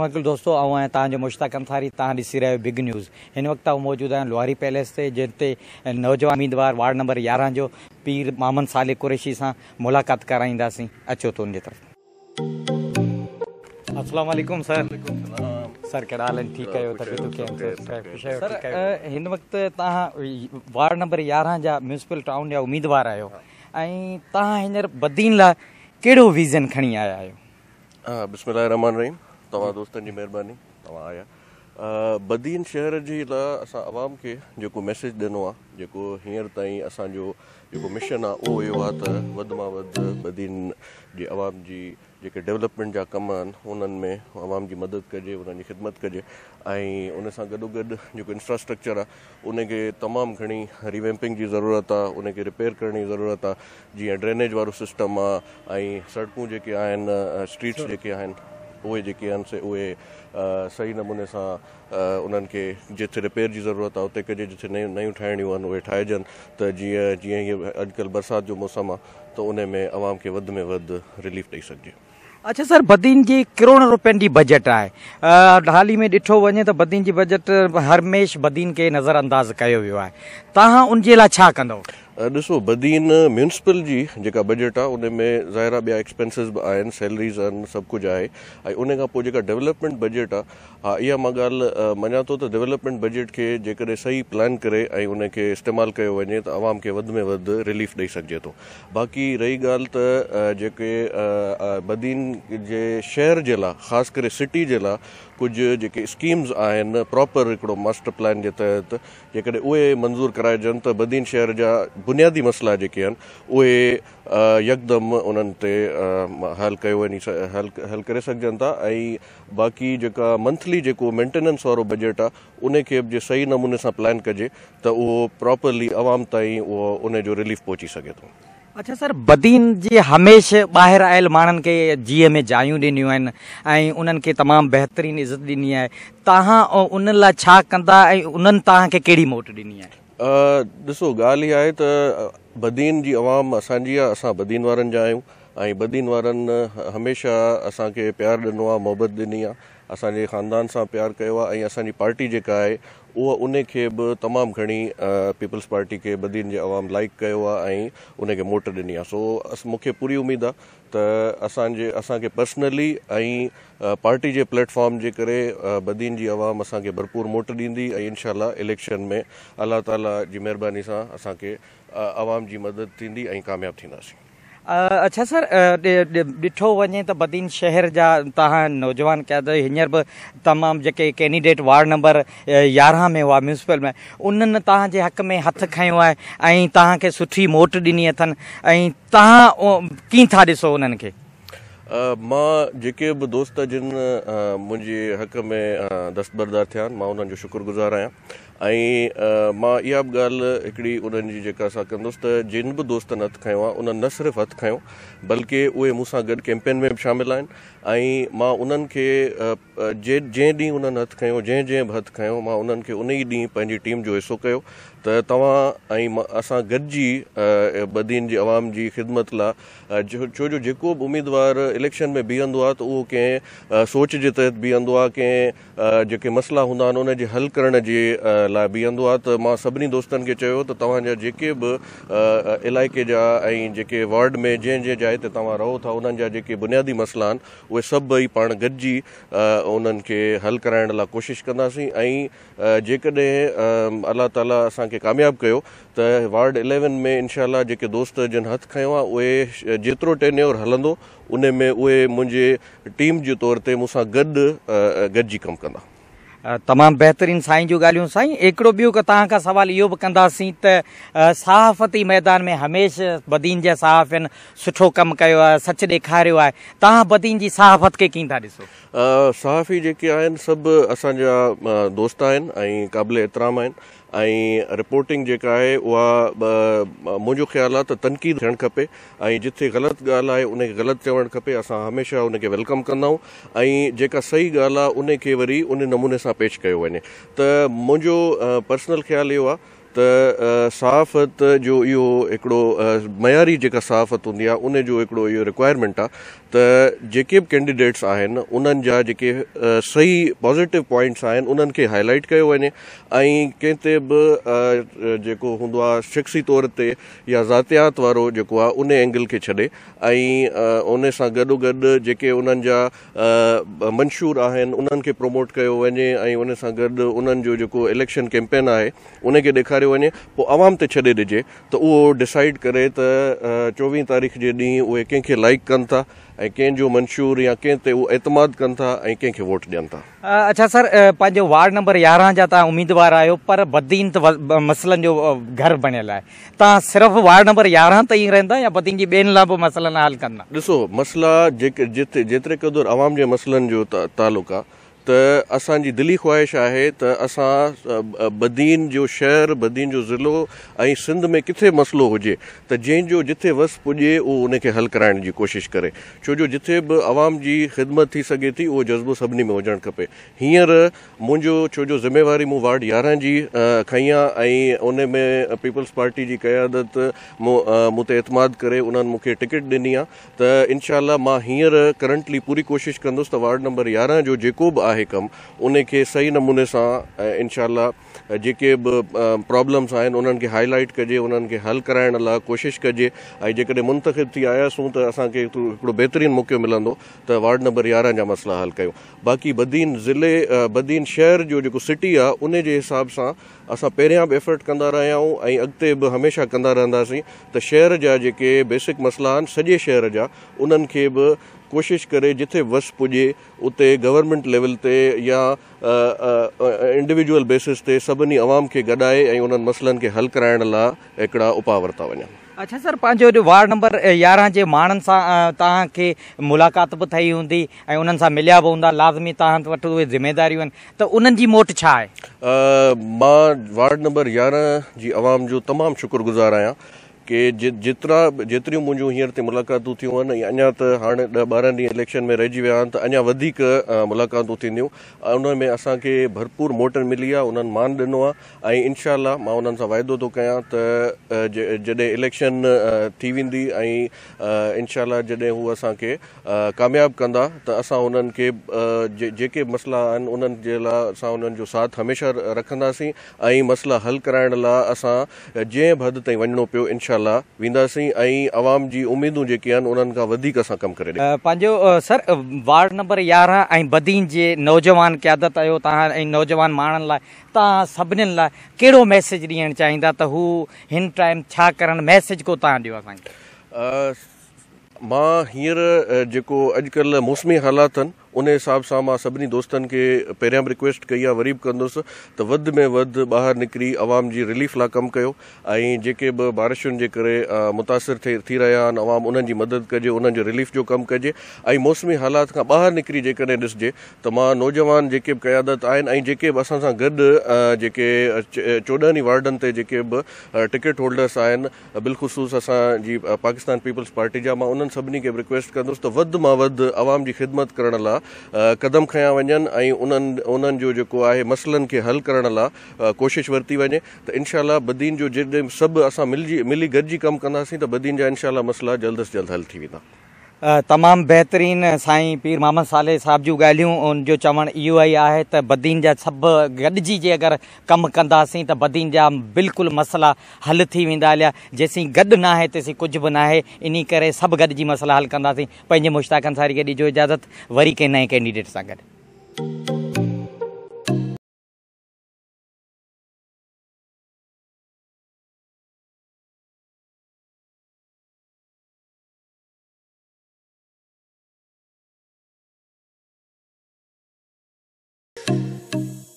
बिल्कुलु दोस्त आऊं तव्हांजो मुश्ताक अंसारी तव्हां ॾिसी रहियो बिग न्यूज़ हिन वक़्तु मौजूदु आहियां लोहारी पैलेस ते जिते नौजवान उमीदवार वार्ड नंबर यारहं जो पीर मामद साले कुरैशी सां मुलाक़ात कराईंदासीं ऐं तव्हां बदीन लाइ कहिड़ो विज़न खणी आया आहियो तव्हां दोस्तनि जी महिरबानी तव्हां आया बदीन शहर जे लाइ असां आवाम खे जेको मैसेज ॾिनो आहे जेको हींअर ताईं असांजो जेको मिशन आहे उहो इहो आहे त वधि मां वधि बदीन जे आवाम जी जेके डेवलपमेंट जा कम आहिनि उन्हनि में आवाम जी मदद कजे उन्हनि जी ख़िदमत कजे ऐं उन सां गॾो गॾु जेको इंफ्रास्ट्रक्चर आहे उन खे तमामु घणी रिवैम्पिंग जी ज़रूरत आहे उन खे रिपेयर करण जी ज़रूरत आहे जीअं ड्रेनेज वारो सिस्टम आहे ऐं सड़कूं जेके आहिनि स्ट्रीट्स जेके आहिनि सही नमूने सां उन्हनि खे रिपेयर जी ज़रूरत आहे उहे ठाहिजनि तरसात जो मौसम आहे त उनमें रिलीफ ॾेई सघिजे अच्छा सर बदीन जी करोड़ रुपियनि जी बजट आहे बदीन जी बजट हरमेश बदीन खे नज़र कयो वियो आहे तव्हां उनजे लाइ छा कंदव ॾिसो बदीन मुंसिपल जी जेका बजट आहे उन में ज़ाहिर आहे ॿिया एक्सपेंसिस बि आहिनि सैलरीज़ आहिनि सभु कुझु आहे ऐं उन खां पोइ जेका डेवलपमेंट बजट आहे हा इहा मां ॻाल्हि मञा थो त डेवलपमेंट बजट खे जेकॾहिं सही प्लान करे ऐं उन खे इस्तेमालु कयो वञे त आवाम खे वधि में वधि रिलीफ ॾेई सघिजे थो बाक़ी रही ॻाल्हि त जेके बदीन जे शहर जे लाइ ख़ासि करे सिटी जे लाइ कुझु जेके स्कीम्स आहिनि प्रॉपर हिकिड़ो मास्टर प्लान जे तहत जेकॾहिं उहे मंज़ूरु कराइजनि त बदीन शहर जा बुनियादी मसला जेके आहिनि उहे यकदमि उन्हनि ते हल कयो वञी हल हल करे सघजनि था ऐं बाक़ी जेका मंथली जेको मेंटेनेंस वारो बजट आहे उनखे सही नमूने सां प्लान कजे त उहो प्रॉपरली आवाम ताईं उहो उनजो रिलीफ पहुची सघे थो अच्छा सर बदीन जे हमेशा ॿाहिरि आयल माण्हुनि खे जीअ में जायूं ॾिनियूं आहिनि ऐं उन्हनि खे तमामु बहितरीन इज़त ॾिनी आहे तव्हां उन लाइ छा कंदा ऐं उन्हनि तव्हांखे कहिड़ी मोट ॾिनी आहे ॾिसो ॻाल्हि इहा आहे त बदीन जी अवाम असांजी आहे असां बदीन वारनि जा आहियूं ऐं बदीन वारनि हमेशह असांखे प्यारु ॾिनो आहे मुहबत ॾिनी आहे असांजे खानदान सां प्यारु कयो आहे ऐं असांजी पार्टी जेका आहे उहो उन खे बि तमामु घणी पीपल्स पार्टी खे बदीन जी आवाम लाइक कयो आहे ऐं उन खे मोट ॾिनी आहे सो मूंखे पूरी उमेदु आहे त असांजे असांखे पर्सनली ऐं पार्टी जे प्लेटफॉर्म जे करे बदीन जी आवाम असां खे भरपूर मोट ॾींदी ऐं इनशा इलेक्शन में अल्ला ताला जी महिरबानी सां असांखे आवाम जी मदद थींदी ऐं क़ामयाबु थींदासीं अच्छा सर ॾिठो वञे त बदीन शहर जा तव्हां नौजवान क़ैद हींअर बि तमामु जेके कैंडिडेट वार्ड नंबर यारहं में हुआ मुंसिपल में उन्हनि तव्हांजे हक़ में हथ खयों आहे ऐं तव्हांखे सुठी मोट ॾिनी अथनि ऐं तव्हां कीअं था ॾिसो उन्हनि खे मां जेके बि दोस्त जिन मुंहिंजे हक़ में दस्तबर मां उन्हनि जो शुकुरगुज़ार आहियां ऐं मां इहा बि ॻाल्हि हिकिड़ी उन्हनि जी जेका असां कंदुसि त जिन बि दोस्तनि हथु खयों आहे उन्हनि न सिर्फ़ु हथु खयों बल्कि उहे मूंसां गॾु कैंपेन में बि शामिल आहिनि ऐं मां उन्हनि खे जे जंहिं ॾींहुं उन्हनि हथु खयों जंहिं जंहिं बि हथु खयों मां उन्हनि खे उन ई ॾींहुं पंहिंजी टीम जो हिसो कयो त तव्हां ऐं असां गॾिजी बदीन जी आवाम जी ख़िदमत लाइ छो जो जेको बि उमेदवार इलेक्शन में बीहंदो आहे त उहो कंहिं सोच जे तहत बीहंदो आहे कंहिं जेके मसइला हूंदा आहिनि उन जे हल करण जे लाइ बीहंदो आहे त मां सभिनी दोस्तनि खे चयो त तव्हांजा जेके बि इलाइक़े जा ऐं जेके वार्ड में जंहिं जंहिं जाइ ते तव्हां रहो था उन्हनि जा जेके बुनियादी मसइला आहिनि उहे सभई पाण गॾिजी उन्हनि खे हल कराइण लाइ कोशिशि कंदासीं ऐं जेकॾहिं अलाह ताला असांखे कामयाबु कयो त वार्ड इलेवन में इनशाला जेके दोस्त जिन हथु खयो आहे उहे जेतिरो टेन एवर हलंदो उन में उहे मुंहिंजे टीम जे तौर ते मूंसां गॾु गॾिजी कमु कंदा तमामु बहितरीनु साईं जूं ॻाल्हियूं साईं हिकिड़ो ॿियो तव्हांखां सवाल इहो बि कंदासीं त सहाफ़ती मैदान में हमेशह बदीन जा सहाफ़ सुठो कमु कयो आहे सचु ॾेखारियो आहे तव्हां बदीन जी सहाफ़त खे कीअं था ॾिसो सहाफ़ी असांजा ऐं ऐं रिपोर्टिंग जेका आहे उहा मुंहिंजो ख़्याल आहे त तनक़ीद थियण खपे ऐं जिथे ग़लति ॻाल्हि आहे उन ग़लति चवणु खपे असां हमेशह उन वेलकम कंदाऊं ऐं जेका सही ॻाल्हि आहे वरी उन नमूने सां पेश कयो वञे त मुंहिंजो पर्सनल ख़्यालु इहो आहे त साफ़त जो इहो हिकिड़ो मयारी जेका साफ़त हूंदी आहे उन जो हिकिड़ो इहो रिक्वायरमेंट आहे त जेके बि कैंडिडेट्स आहिनि उन्हनि जा जेके सही पॉज़िटिव पॉइंट्स आहिनि उन्हनि खे हाईलाइट कयो वञे ऐं कंहिं ते बि जेको हूंदो आहे शख्सी तौर ते या ज़ातियात वारो जेको आहे उन एंगल खे छॾे ऐं उन सां गॾो गॾु जेके उन्हनि जा मंशूर आहिनि उन्हनि खे प्रोमोट कयो वञे ऐं उन सां गॾु उन्हनि जो जेको इलेक्शन कैंपेन आहे उनखे ॾेखारे ॾेखारियो वञे पोइ आवाम ते छॾे ॾिजे त उहो डिसाइड करे त चोवीह तारीख़ जे ॾींहुं उहे कंहिंखे लाइक कनि था ऐं कंहिंजो मंशूर या कंहिं ते उहो एतमाद कनि था ऐं कंहिंखे वोट ॾियनि था अच्छा सर पंहिंजो वार्ड नंबर यारहं जा तव्हां उमेदवार आहियो पर बदीन मसलनि जो घर बणियल आहे तव्हां सिर्फ़ु वार्ड नंबर यारहं ताईं रहंदा या बदीन जी ॿियनि लाइ बि मसलनि हल कंदा ॾिसो मसला जेके जिते जेतिरे क़दुरु आवाम जे मसलनि जो तालुक़ु आहे त असांजी दिली ख़्वाहिश आहे त असां बदीन जो शहर बदीन जो ज़िलो ऐं सिंध में किथे मसलो हुजे त जंहिंजो जिथे वस पुॼे उहो उन खे हल कराइण जी कोशिशि करे छो जो जिथे बि आवाम जी ख़िदमत थी सघे थी उहो जज़्बो सभिनी में हुजणु खपे हींअर मुंहिंजो छो जो ज़िमेवारी मूं वार्ड यारहं जी खई आहे ऐं उन में पीपल्स पार्टी जी क़यादत मूं ते इतमाद करे उन्हनि मूंखे टिकट ॾिनी आहे त इनशा मां हींअर करंटली पूरी कोशिशि कंदुसि त वार्ड नंबर यारहं जो जेको बि आहे कमु उन सही नमूने सां इनशाला जेके बि प्रॉब्लम्स आहिनि उन्हनि खे हाईलाइट कजे उन्हनि खे हल कराइण लाइ कोशिशि कजे ऐं जेकॾहिं मुंतिब थी आयासू त असांखे हिकिड़ो बहितरीन मौक़ो मिलंदो त वॉर्ड नम्बर यारहं जा मसइला हल कयूं बाक़ी बदीन ज़िले बदीन शहर जो जेको सिटी आहे उन जे हिसाब सां असां पहिरियां बि एफर्ट कंदा रहिया आहियूं ऐं अॻिते बि हमेशह कंदा रहंदासीं त शहर जा जेके बेसिक मसला आइन सॼे शहर जा उन्हनि खे बि कोशिश करे जिथे वस पुॼे उते गवर्नमेंट लेवल ते या इंडिविजुअल बेसिस ते सभिनी आवाम खे गॾाए ऐं उन्हनि मसइलनि हल कराइण लाइ हिकिड़ा उपाउ वरिता वञनि अच्छा सर पंहिंजो अॼु वार्ड नंबर के जे माण्हुनि सां तव्हांखे मुलाक़ात बि थी हूंदी ऐं मिलिया बि हूंदा लाज़मी तव्हां वटि उहे ज़िमेदारियूं आहिनि मोट छा आहे मां वार्ड नंबर यारहं जी आवाम जो तमामु शुक्रगुज़ार आहियां कि जेतिरा जेतिरियूं मुंजूं हींअर ते मुलाकातूं थियूं आहिनि अञा त हाणे ॾह ॿारहं ॾींहं इलेक्शन में रहिजी विया आहिनि त अञा वधीक मुलाक़ातू थींदियूं ऐं में असां भरपूर मोटर मिली आहे उन्हनि मान ॾिनो आहे ऐं इनशा मां उन्हनि सां वाइदो थो कयां त जॾहिं इलेक्शन थी वेंदी ऐं इनशाल्ह जॾहिं हू असां कामयाबु कंदा त असां खे जेके मसला आहिनि उन्हनि जे लाइ असां जो साथ हमेशह ऐं मसला हल कराइण लाइ असां जंहिं पंहिंजो वार्डर यारहं ऐं बदीन जे नौजवान क्यादत आहियो तव्हां ऐं नौजवान माण्हुनि लाइ तव्हां सभिनीनि लाइ कहिड़ो मैसेज ॾियणु चाहींदा त हू हिन टाइम छा मैसेज को तव्हां ॾियो मां जेको अॼुकल्ह मौसमी हालातनि उन हिसाब सां मां सभिनी दोस्तनि खे पहिरियां बि रिक्वेस्ट कई आहे वरी बि कंदुसि त वधि में वधि ॿाहिरि निकिरी आवाम जी रिलीफ लाइ कमु कयो ऐं जेके बि बारिशनि जे करे मुतासिर थी रहिया आहिनि आवाम उन्हनि जी मदद कजे उन्हनि जो रिलीफ़ जो कमु कजे ऐं मौसमी हालात खां ॿाहिरि निकिरी जेकॾहिं ॾिसजे त मां नौजवान जेके बि क़यादत आहिनि ऐं जेके बि असां सां गॾु जेके चोॾहनि वार्डन ते जेके बि होल्डर्स आहिनि बिलख़सूस असांजी पाकिस्तान पीपल्स पार्टी जा मां उन्हनि सभिनी खे रिक्वेस्ट कंदुसि त वधि मां वध ख़िदमत करण लाइ क़दम खया वञनि ऐं उन्हनि जो जेको आहे मसलनि खे हल करण लाइ कोशिश वरती वञे त इनशाला बदीन जो जेके सभु असां मिलजी मिली गॾिजी कमु कंदासीं त बदीन जा इनशाह मसला जल्द अज जल्द हल थी वेंदा तमामु बहितरीनु साईं पीर मोहम्मद साले साहब जूं ॻाल्हियूं जो चवणु इहो ई आहे त बदीन जा सभु गॾिजी जे अगरि कमु कंदासीं त बदीन जा बिल्कुलु मसला हल थी वेंदा हलिया जेसीं गॾु न आहे तेसीं कुझु बि न आहे इन करे सभु गॾिजी मसला हल कंदासीं पंहिंजे मुश्ताकनि सारी खे ॾिजो इजाज़त वरी कंहिं नए कैंडिडेट सां गॾु